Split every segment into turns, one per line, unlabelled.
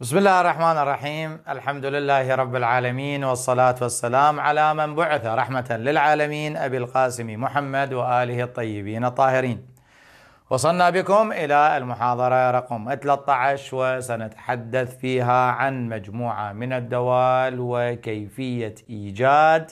بسم الله الرحمن الرحيم الحمد لله رب العالمين والصلاة والسلام على من بعث رحمة للعالمين أبي القاسم محمد وآله الطيبين الطاهرين وصلنا بكم إلى المحاضرة رقم 13 وسنتحدث فيها عن مجموعة من الدوال وكيفية إيجاد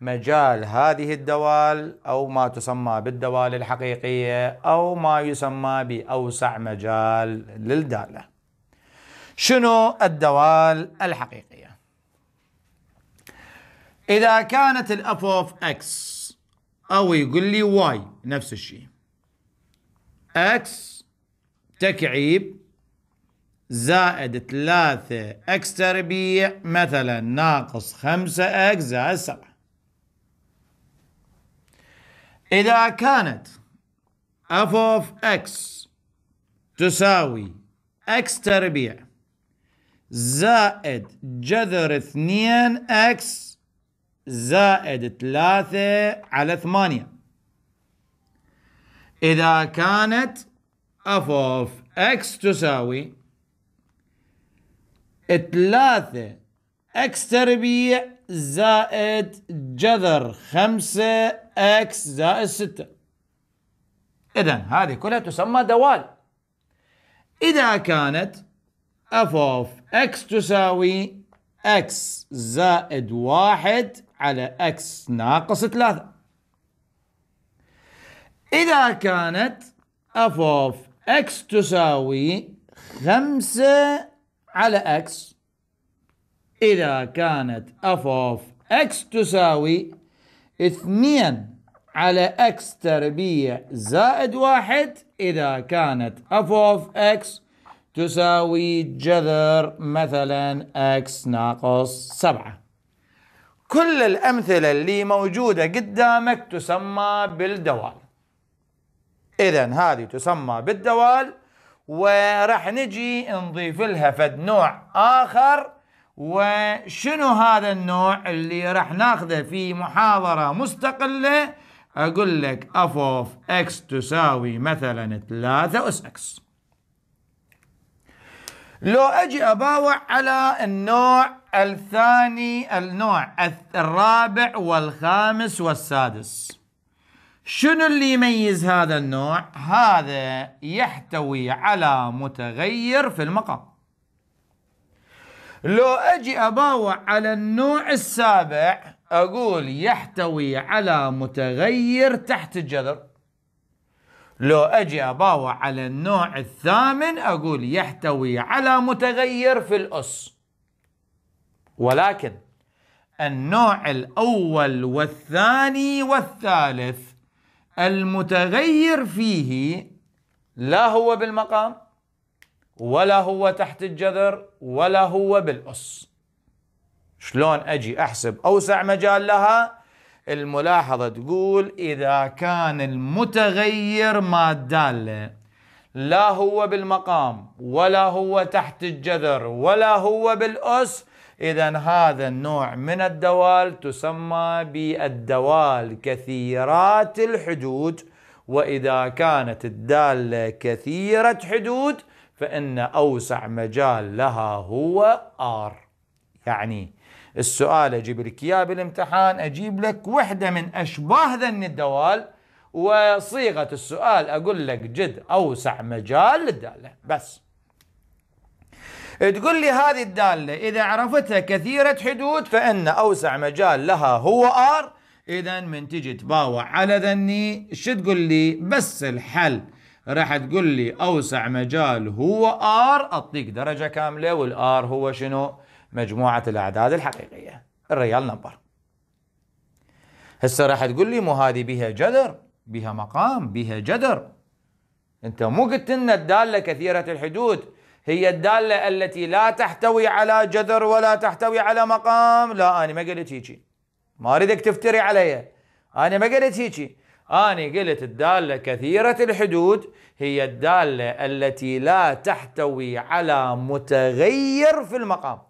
مجال هذه الدوال أو ما تسمى بالدوال الحقيقية أو ما يسمى بأوسع مجال للدالة شنو الدوال الحقيقية إذا كانت f of x أو يقول لي y نفس الشيء x تكعيب زائد 3 x تربيع مثلا ناقص 5 x زائد 7 إذا كانت f of x تساوي x تربيع زائد جذر اثنين اكس زائد ثلاثة على ثمانية إذا كانت اف اوف اكس تساوي ثلاثة اكس تربيع زائد جذر خمسة اكس زائد ستة إذا هذه كلها تسمى دوال إذا كانت اف اوف اكس تساوي اكس زائد واحد على اكس ناقص ثلاثة إذا كانت اف اوف اكس تساوي خمسة على اكس إذا كانت اف اوف اكس تساوي اثنين على اكس تربيع زائد واحد إذا كانت اف اوف اكس تساوي جذر مثلا اكس ناقص سبعة كل الأمثلة اللي موجودة قدامك تسمى بالدوال إذا هذه تسمى بالدوال وراح نجي نضيف لها فد نوع آخر وشنو هذا النوع اللي راح ناخذه في محاضرة مستقلة أقول لك أف أوف إكس تساوي مثلا 3 أس إكس لو اجي اباوع على النوع الثاني النوع الرابع والخامس والسادس شنو اللي يميز هذا النوع هذا يحتوي على متغير في المقام لو اجي اباوع على النوع السابع اقول يحتوي على متغير تحت الجذر لو اجي اباوع على النوع الثامن اقول يحتوي على متغير في الاس ولكن النوع الاول والثاني والثالث المتغير فيه لا هو بالمقام ولا هو تحت الجذر ولا هو بالاس شلون اجي احسب اوسع مجال لها الملاحظة تقول إذا كان المتغير ما دالة لا هو بالمقام ولا هو تحت الجذر ولا هو بالأس إذا هذا النوع من الدوال تسمى بالدوال كثيرات الحدود وإذا كانت الدالة كثيرة حدود فإن أوسع مجال لها هو R يعني السؤال اجيب لك اياه بالامتحان اجيب لك وحده من اشباه ذن الدوال وصيغه السؤال اقول لك جد اوسع مجال للداله بس تقول لي هذه الداله اذا عرفتها كثيره حدود فان اوسع مجال لها هو ار اذا من تجي تباوع على ذني شو تقول لي بس الحل راح تقول لي اوسع مجال هو ار اعطيك درجه كامله والار هو شنو؟ مجموعة الأعداد الحقيقية الريال نمبر هسه راح تقول لي مو هذه بها جذر بها مقام بها جذر انت مو قلت لنا الداله كثيره الحدود هي الداله التي لا تحتوي على جذر ولا تحتوي على مقام لا انا ما قلت هيجي ما اريدك تفتري علي انا ما قلت هيجي انا قلت الداله كثيره الحدود هي الداله التي لا تحتوي على متغير في المقام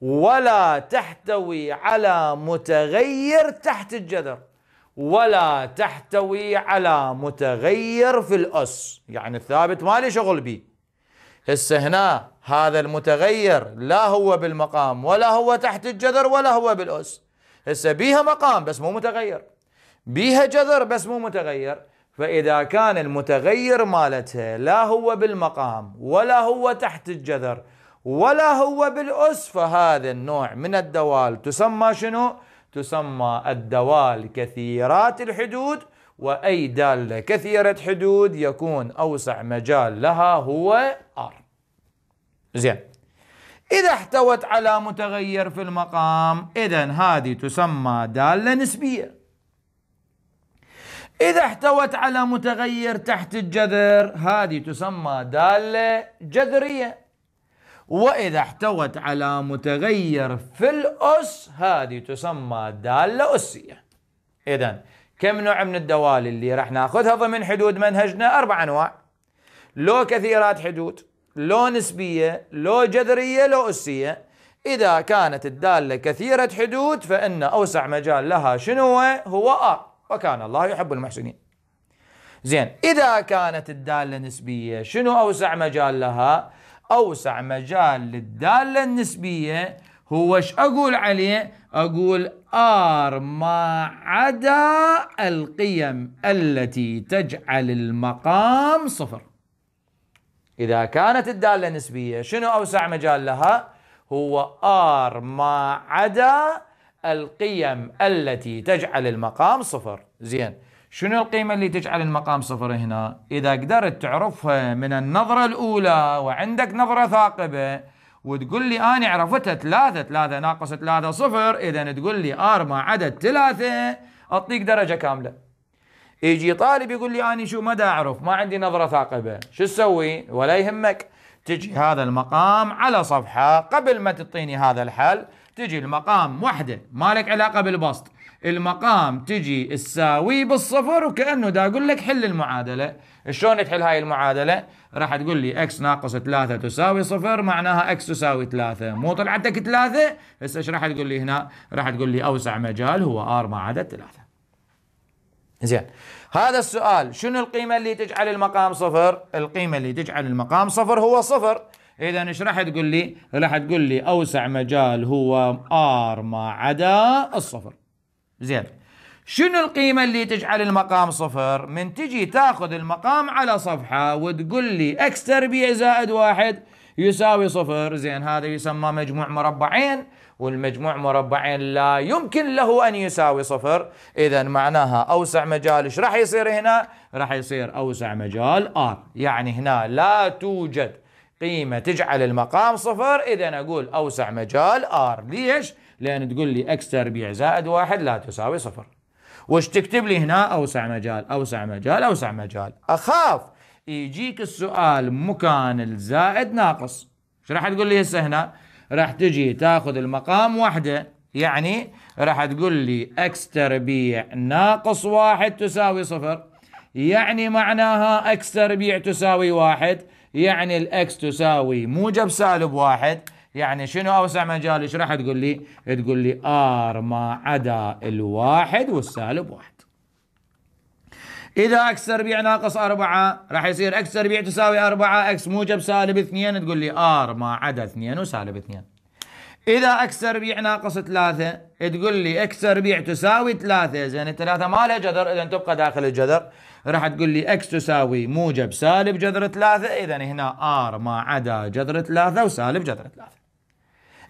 ولا تحتوي على متغير تحت الجذر ولا تحتوي على متغير في الأس يعني الثابت ما لي شغل به هسه هنا هذا المتغير لا هو بالمقام ولا هو تحت الجذر ولا هو بالأس هسه بيها مقام بس مو متغير بيها جذر بس مو متغير فإذا كان المتغير مالتها لا هو بالمقام ولا هو تحت الجذر ولا هو بالأس فهذا النوع من الدوال تسمى شنو؟ تسمى الدوال كثيرات الحدود وأي دالة كثيرة حدود يكون أوسع مجال لها هو R زين إذا احتوت على متغير في المقام إذا هذه تسمى دالة نسبية إذا احتوت على متغير تحت الجذر هذه تسمى دالة جذرية وإذا احتوت على متغير في الأس هذه تسمى دالة أسية إذا كم نوع من الدوال اللي راح ناخذها ضمن حدود منهجنا أربع أنواع لو كثيرات حدود لو نسبية لو جذرية لو أسية إذا كانت الدالة كثيرة حدود فإن أوسع مجال لها شنو هو آر وكان الله يحب المحسنين زين إذا كانت الدالة نسبية شنو أوسع مجال لها أوسع مجال للدالة النسبية هو ايش أقول عليه أقول آر ما عدا القيم التي تجعل المقام صفر إذا كانت الدالة نسبية شنو أوسع مجال لها هو آر ما عدا القيم التي تجعل المقام صفر زين شنو القيمة اللي تجعل المقام صفر هنا إذا قدرت تعرفها من النظرة الأولى وعندك نظرة ثاقبة وتقول لي أنا عرفتها ثلاثة ثلاثة ناقص ثلاثة صفر إذا تقول لي آر ما عدد ثلاثة أعطيك درجة كاملة يجي طالب يقول لي أنا شو ما أعرف ما عندي نظرة ثاقبة شو تسوي ولا يهمك تجي هذا المقام على صفحة قبل ما تعطيني هذا الحل تجي المقام وحده ما لك علاقة بالبسط المقام تجي تساوي بالصفر وكأنه دا أقول لك حل المعادلة شلون تحل هاي المعادلة راح تقول لي x ناقص 3 تساوي صفر معناها x تساوي 3 مو طلعتك 3 هسه ايش راح تقول لي هنا راح تقول لي أوسع مجال هو r ما عدا 3 زين هذا السؤال شنو القيمة اللي تجعل المقام صفر القيمة اللي تجعل المقام صفر هو صفر اذا ايش راح تقول لي راح تقول لي اوسع مجال هو ار ما عدا الصفر زين شنو القيمة اللي تجعل المقام صفر؟ من تجي تاخذ المقام على صفحة وتقول لي اكس تربيع زائد واحد يساوي صفر، زين هذا يسمى مجموع مربعين والمجموع مربعين لا يمكن له ان يساوي صفر، اذا معناها اوسع مجال ايش راح يصير هنا؟ راح يصير اوسع مجال ار، يعني هنا لا توجد قيمة تجعل المقام صفر، اذا اقول اوسع مجال ار، ليش؟ لأن تقول لي اكس تربيع زائد واحد لا تساوي صفر وش تكتب لي هنا أوسع مجال أوسع مجال أوسع مجال أخاف يجيك السؤال مكان الزائد ناقص ايش راح تقول لي هسه هنا راح تجي تاخذ المقام وحده يعني راح تقول لي اكس تربيع ناقص واحد تساوي صفر يعني معناها اكس تربيع تساوي واحد يعني الاكس تساوي موجب سالب واحد يعني شنو اوسع مجال اشرحها تقول لي تقول لي ار ما عدا الواحد والسالب واحد إذا اكس تربيع ناقص أربعة راح يصير اكس تربيع تساوي أربعة اكس موجب سالب اثنين تقول لي ار ما عدا اثنين وسالب اثنين إذا اكس تربيع ناقص ثلاثة تقول لي اكس تربيع تساوي ثلاثة زين الثلاثة ما لها جذر إذا تبقى داخل الجذر راح تقول لي اكس تساوي موجب سالب جذر ثلاثة إذا هنا ار ما عدا جذر ثلاثة وسالب جذر ثلاثة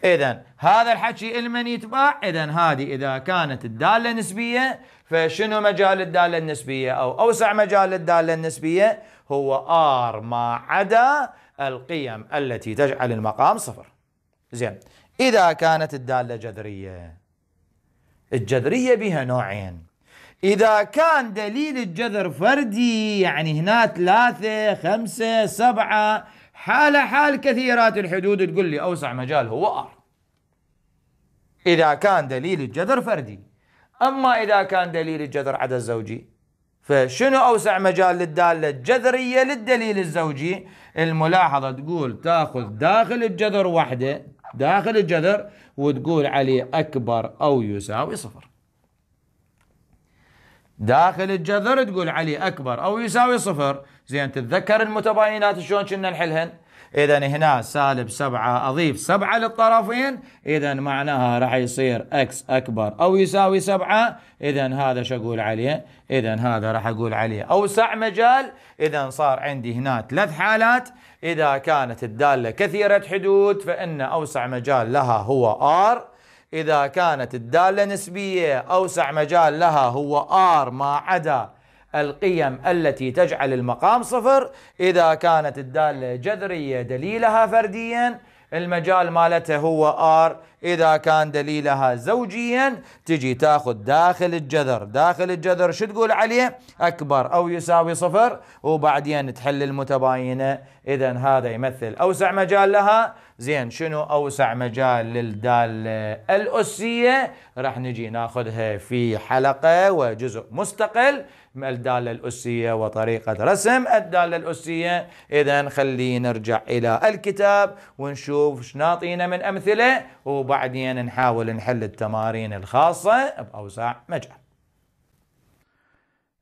إذا هذا الحكي لمن يتباع إذا هذه إذا كانت الدالة نسبية فشنو مجال الدالة النسبية أو أوسع مجال الدالة النسبية هو آر ما عدا القيم التي تجعل المقام صفر زين إذا كانت الدالة جذرية الجذرية بها نوعين إذا كان دليل الجذر فردي يعني هنا ثلاثة خمسة سبعة حال حال كثيرات الحدود تقول لي أوسع مجال هو أر إذا كان دليل الجذر فردي أما إذا كان دليل الجذر عدد زوجي فشنو أوسع مجال للدالة الجذرية للدليل الزوجي الملاحظة تقول تأخذ داخل الجذر وحدة داخل الجذر وتقول عليه أكبر أو يساوي صفر داخل الجذر تقول علي اكبر او يساوي صفر زين تتذكر المتباينات شلون كنا نحلهن اذا هنا سالب سبعة اضيف سبعة للطرفين اذا معناها راح يصير اكس اكبر او يساوي سبعة اذا هذا شو اقول عليه اذا هذا راح اقول عليه اوسع مجال اذا صار عندي هنا ثلاث حالات اذا كانت الدالة كثيرة حدود فان اوسع مجال لها هو ار إذا كانت الدالة نسبية أوسع مجال لها هو R ما عدا القيم التي تجعل المقام صفر إذا كانت الدالة جذرية دليلها فرديا المجال مالته هو R إذا كان دليلها زوجيا تجي تاخذ داخل الجذر داخل الجذر شو تقول عليه أكبر أو يساوي صفر وبعدين تحل المتباينة إذا هذا يمثل أوسع مجال لها زين شنو اوسع مجال للداله الاسيه راح نجي ناخذها في حلقه وجزء مستقل من الداله الاسيه وطريقه رسم الداله الاسيه اذا خلينا نرجع الى الكتاب ونشوف شناطينا من امثله وبعدين نحاول نحل التمارين الخاصه باوسع مجال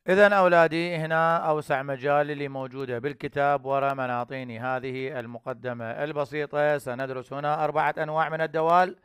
إذا أولادي هنا أوسع مجال اللي موجودة بالكتاب وراء مناطيني هذه المقدمة البسيطة سندرس هنا أربعة أنواع من الدوال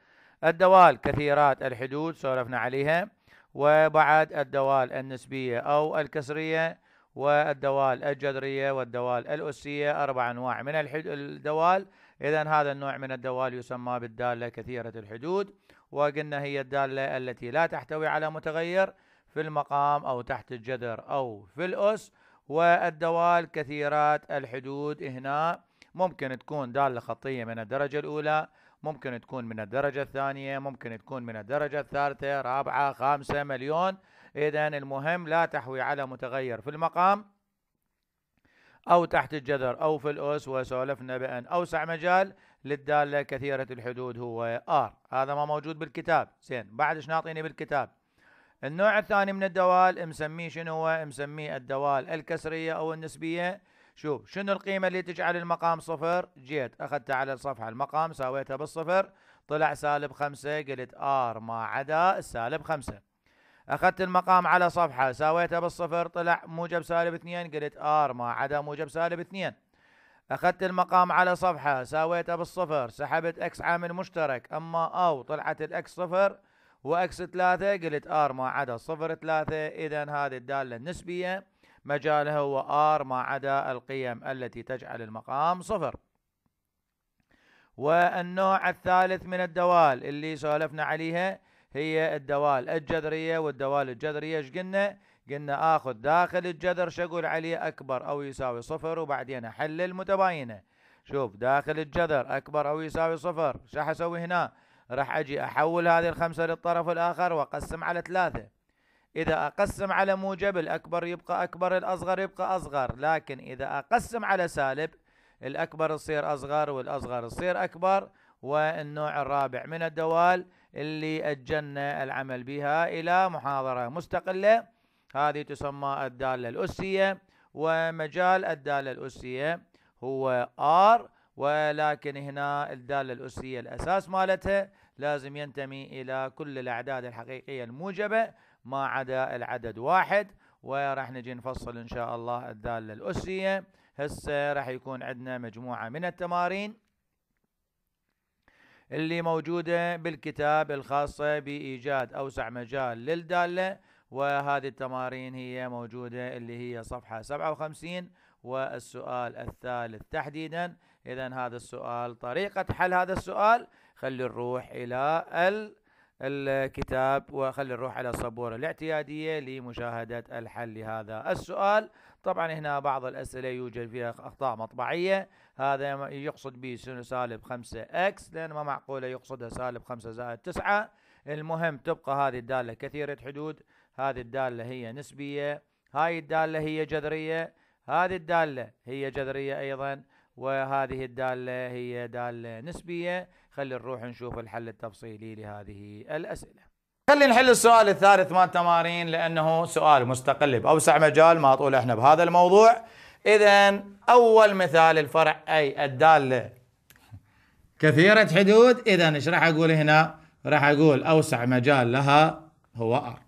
الدوال كثيرات الحدود سولفنا عليها وبعد الدوال النسبية أو الكسرية والدوال الجذرية والدوال الأسية أربع أنواع من الدوال إذا هذا النوع من الدوال يسمى بالدالة كثيرة الحدود وقلنا هي الدالة التي لا تحتوي على متغير في المقام أو تحت الجذر أو في الأس والدوال كثيرات الحدود هنا ممكن تكون دالة خطية من الدرجة الأولى ممكن تكون من الدرجة الثانية ممكن تكون من الدرجة الثالثة رابعة خامسة مليون إذا المهم لا تحوي على متغير في المقام أو تحت الجذر أو في الأس وسولفنا بأن أوسع مجال للدالة كثيرة الحدود هو R هذا ما موجود بالكتاب زين بعد ايش ناطيني بالكتاب النوع الثاني من الدوال مسميه شنو هو مسميه الدوال الكسرية أو النسبية شوف شنو القيمة اللي تجعل المقام صفر جيت أخذتها على الصفحة المقام ساويتها بالصفر طلع سالب خمسة قلت آر ما عدا السالب خمسة أخذت المقام على صفحة ساويتها بالصفر طلع موجب سالب اثنين قلت آر ما عدا موجب سالب اثنين أخذت المقام على صفحة ساويتها بالصفر سحبت أكس عامل مشترك أما أو طلعت الأكس صفر واكس 3 قلت ار ما عدا صفر 3 اذا هذه الدالة النسبية مجالها هو ار ما عدا القيم التي تجعل المقام صفر والنوع الثالث من الدوال اللي سولفنا عليها هي الدوال الجذرية والدوال الجذرية ايش قلنا؟ قلنا اخذ داخل الجذر شقول عليه اكبر او يساوي صفر وبعدين احلل متباينة شوف داخل الجذر اكبر او يساوي صفر شو حسوي هنا؟ راح أجي أحول هذه الخمسة للطرف الآخر وأقسم على ثلاثة إذا أقسم على موجب الأكبر يبقى أكبر الأصغر يبقى أصغر لكن إذا أقسم على سالب الأكبر يصير أصغر والأصغر يصير أكبر والنوع الرابع من الدوال اللي أجلنا العمل بها إلى محاضرة مستقلة هذه تسمى الدالة الأسية ومجال الدالة الأسية هو R ولكن هنا الدالة الأسرية الأساس مالتها لازم ينتمي إلى كل الأعداد الحقيقية الموجبة ما عدا العدد واحد وراح نجي نفصل إن شاء الله الدالة الأسرية هسه راح يكون عندنا مجموعة من التمارين اللي موجودة بالكتاب الخاصة بإيجاد أوسع مجال للدالة وهذه التمارين هي موجودة اللي هي صفحة 57 والسؤال الثالث تحديدا إذا هذا السؤال طريقة حل هذا السؤال خلي نروح إلى ال الكتاب وخلي نروح على السبورة الاعتيادية لمشاهدة الحل لهذا السؤال طبعا هنا بعض الأسئلة يوجد فيها أخطاء مطبعية هذا يقصد به سالب 5 اكس لأن ما معقولة يقصدها سالب 5 زائد 9 المهم تبقى هذه الدالة كثيرة حدود هذه الدالة هي نسبية هاي الدالة هي جذرية هذه الدالة هي جذرية أيضا وهذه الدالة هي دالة نسبية خلي نروح نشوف الحل التفصيلي لهذه الأسئلة خلينا نحل السؤال الثالث مال التمارين لأنه سؤال مستقل بأوسع مجال ما طول احنا بهذا الموضوع إذا أول مثال الفرع أي الدالة كثيرة حدود إذا إيش راح أقول هنا راح أقول أوسع مجال لها هو R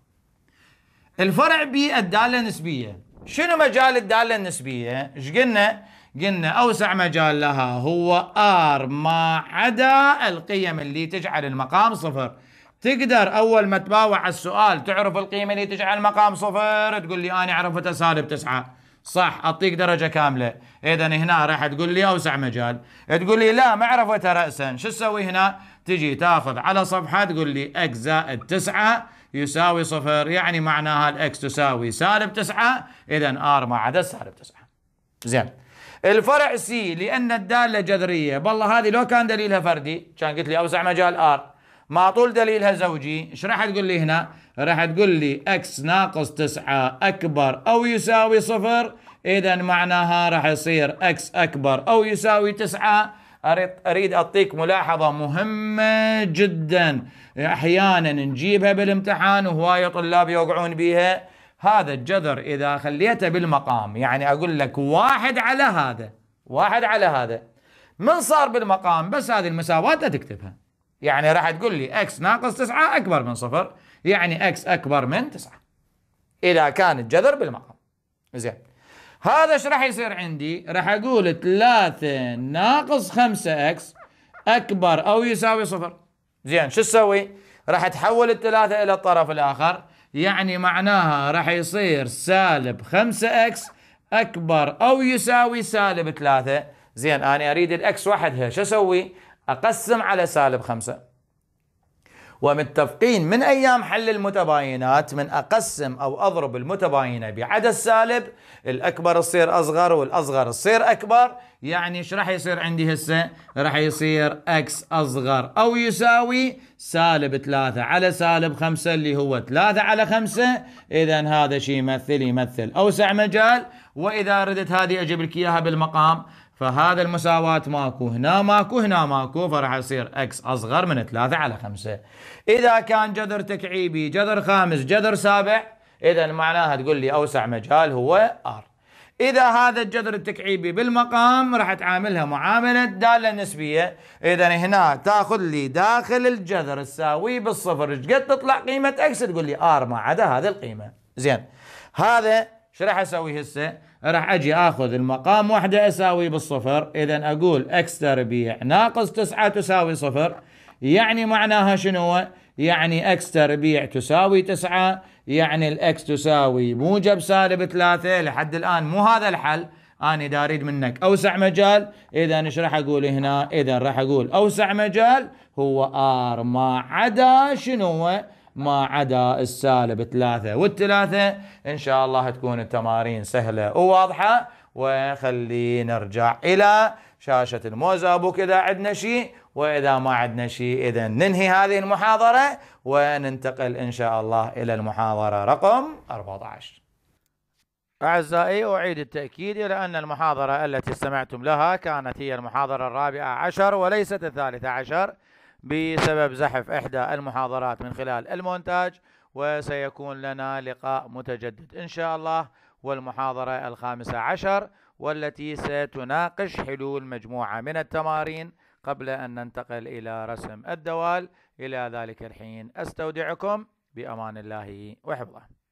الفرع بي الداله نسبية شنو مجال الدالة النسبية ايش قلنا قلنا أوسع مجال لها هو R ما عدا القيم اللي تجعل المقام صفر تقدر أول ما تباوع السؤال تعرف القيمة اللي تجعل المقام صفر تقول لي أنا عرفتها سالب تسعة صح أعطيك درجة كاملة إذا هنا راح تقول لي أوسع مجال تقول لي لا ما عرفتها رأسا شو تسوي هنا تجي تاخذ على صفحة تقول لي X زائد تسعة يساوي صفر يعني معناها الاكس تساوي سالب تسعة اذا ار ما عدا سالب تسعة زين الفرع سي لان الداله جذريه بالله هذه لو كان دليلها فردي كان قلت لي اوسع مجال ار ما طول دليلها زوجي ايش راح تقول لي هنا راح تقول لي اكس ناقص تسعة اكبر او يساوي صفر اذا معناها راح يصير اكس اكبر او يساوي تسعة اريد اعطيك ملاحظه مهمه جدا احيانا نجيبها بالامتحان وهوايه طلاب يوقعون بها هذا الجذر اذا خليته بالمقام يعني اقول لك واحد على هذا واحد على هذا من صار بالمقام بس هذه المساوات لا تكتبها يعني راح تقول لي اكس ناقص 9 اكبر من صفر يعني اكس اكبر من 9 اذا كان الجذر بالمقام زين هذا ايش راح يصير عندي راح اقول 3 ناقص 5 اكس اكبر او يساوي صفر زين شو تسوي راح تحول الثلاثة الى الطرف الاخر يعني معناها راح يصير سالب 5 اكس اكبر او يساوي سالب 3 زين انا اريد الاكس وحدها شو اسوي اقسم على سالب 5 ومتفقين من أيام حل المتباينات من أقسم أو أضرب المتباينة بعدد سالب الأكبر يصير أصغر والأصغر يصير أكبر يعني ايش راح يصير عندي هسه راح يصير اكس اصغر او يساوي سالب 3 على سالب 5 اللي هو 3 على 5 اذا هذا شيء يمثل يمثل اوسع مجال واذا ردت هذه اجيب لك اياها بالمقام فهذا المساواة ماكو هنا ماكو هنا ماكو فراح يصير اكس اصغر من 3 على 5 اذا كان جذر تكعيبي جذر خامس جذر سابع اذا معناها تقول لي اوسع مجال هو ار اذا هذا الجذر التكعيبي بالمقام راح تعاملها معامله داله نسبيه اذا هنا تاخذ لي داخل الجذر الساوي بالصفر ايش قد تطلع قيمه اكس تقول لي ار ما عدا هذه القيمه زين هذا شو راح اسوي هسه راح اجي اخذ المقام وحده اساويه بالصفر اذا اقول اكس تربيع ناقص تسعة تساوي صفر يعني معناها شنو يعني اكس تربيع تساوي تسعة يعني الاكس تساوي موجب سالب ثلاثة لحد الان مو هذا الحل انا دا اريد منك اوسع مجال اذا ايش راح اقول هنا اذا راح اقول اوسع مجال هو ار ما عدا شنو ما عدا السالب ثلاثة والثلاثة إن شاء الله تكون التمارين سهلة وواضحة وخلي نرجع إلى شاشة الموزابوك إذا عندنا شيء وإذا ما عندنا شيء إذا ننهي هذه المحاضرة وننتقل إن شاء الله إلى المحاضرة رقم 14 أعزائي أعيد التأكيد إلى أن المحاضرة التي استمعتم لها كانت هي المحاضرة الرابعة عشر وليست الثالثة عشر بسبب زحف إحدى المحاضرات من خلال المونتاج وسيكون لنا لقاء متجدد إن شاء الله والمحاضرة الخامسة عشر والتي ستناقش حلول مجموعة من التمارين قبل أن ننتقل إلى رسم الدوال إلى ذلك الحين أستودعكم بأمان الله وحفظه